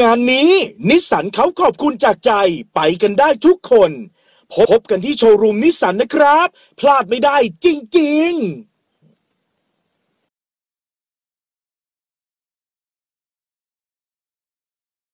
งานนี้นิสสันเขาขอบคุณจากใจไปกันได้ทุกคนพบกันที่โชว์รูมนิสสันนะครับ พลาดไม่ได้จริงๆ